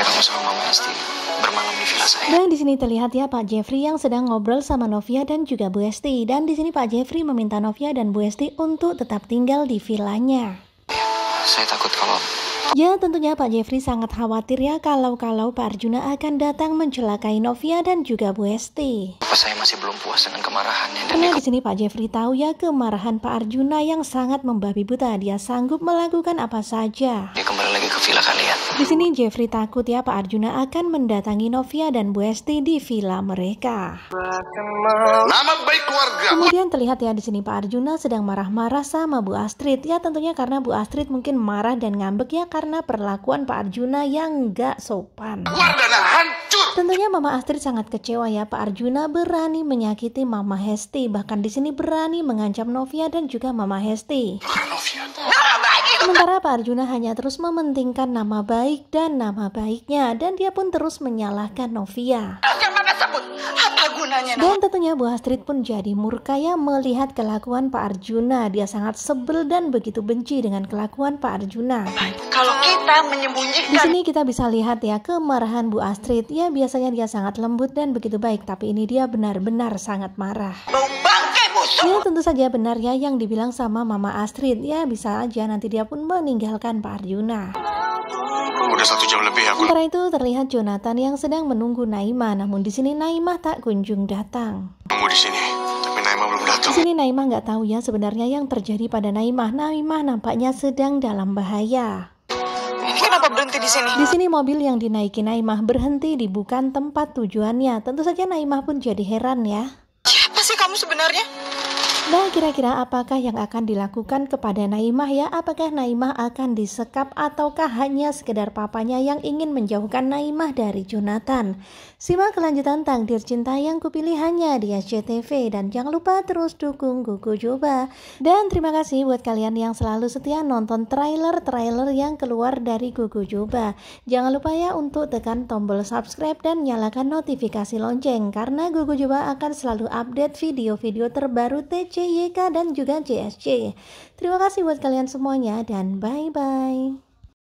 aku iya, sama mama pasti bermalam di villa saya. Dan di sini terlihat ya Pak Jeffrey yang sedang ngobrol sama Novia dan juga Bu Esti. Dan di sini Pak Jeffrey meminta Novia dan Bu Esti untuk tetap tinggal di villanya. Ya, saya takut kalau Ya tentunya Pak Jeffrey sangat khawatir ya kalau-kalau Pak Arjuna akan datang mencelakai Novia dan juga Bu Esti. Apa saya masih belum puas dengan kemarahannya? Karena di sini Pak Jeffrey tahu ya kemarahan Pak Arjuna yang sangat membabi buta. Dia sanggup melakukan apa saja. Dia kembali lagi ke villa kalian. Di sini Jeffrey takut ya Pak Arjuna akan mendatangi Novia dan Bu Esti di villa mereka. Nama baik keluarga. Kemudian terlihat ya di sini Pak Arjuna sedang marah-marah sama Bu Astrid ya tentunya karena Bu Astrid mungkin marah dan ngambek ya karena perlakuan Pak Arjuna yang nggak sopan. Wardana hancur. Tentunya Mama Astrid sangat kecewa ya Pak Arjuna berani menyakiti Mama Hesti bahkan di sini berani mengancam Novia dan juga Mama Hesti. Bukan Novia. Sementara Pak Arjuna hanya terus mementingkan nama baik dan nama baiknya dan dia pun terus menyalahkan Novia. Dan tentunya Bu Astrid pun jadi murka ya melihat kelakuan Pak Arjuna. Dia sangat sebel dan begitu benci dengan kelakuan Pak Arjuna. Kalau kita menyembunyikan. Di sini kita bisa lihat ya kemarahan Bu Astrid. Ya biasanya dia sangat lembut dan begitu baik, tapi ini dia benar-benar sangat marah. Ya tentu saja benar ya yang dibilang sama Mama Astrid ya bisa aja nanti dia pun meninggalkan Pak Arjuna. Udah satu jam lebih aku. Sementara itu terlihat Jonathan yang sedang menunggu Naima, namun di sini Naima tak kunjung datang. Tunggu di sini, tapi Naima belum datang. Di sini Naima nggak tahu ya sebenarnya yang terjadi pada Naima. Naima nampaknya sedang dalam bahaya. Kenapa berhenti di sini? Di sini mobil yang dinaiki Naimah berhenti di bukan tempat tujuannya. Tentu saja Naimah pun jadi heran ya. Siapa sih kamu sebenarnya? Nah, kira-kira apakah yang akan dilakukan kepada Naimah ya? Apakah Naimah akan disekap ataukah hanya sekedar papanya yang ingin menjauhkan Naimah dari Jonathan? Simak kelanjutan Tangdir cinta yang kupilih hanya di SCTV dan jangan lupa terus dukung Gugu Joba. Dan terima kasih buat kalian yang selalu setia nonton trailer-trailer yang keluar dari Gugu Joba. Jangan lupa ya untuk tekan tombol subscribe dan nyalakan notifikasi lonceng karena Gugu Joba akan selalu update video-video terbaru TC JYK dan juga JSJ. Terima kasih buat kalian semuanya dan bye-bye.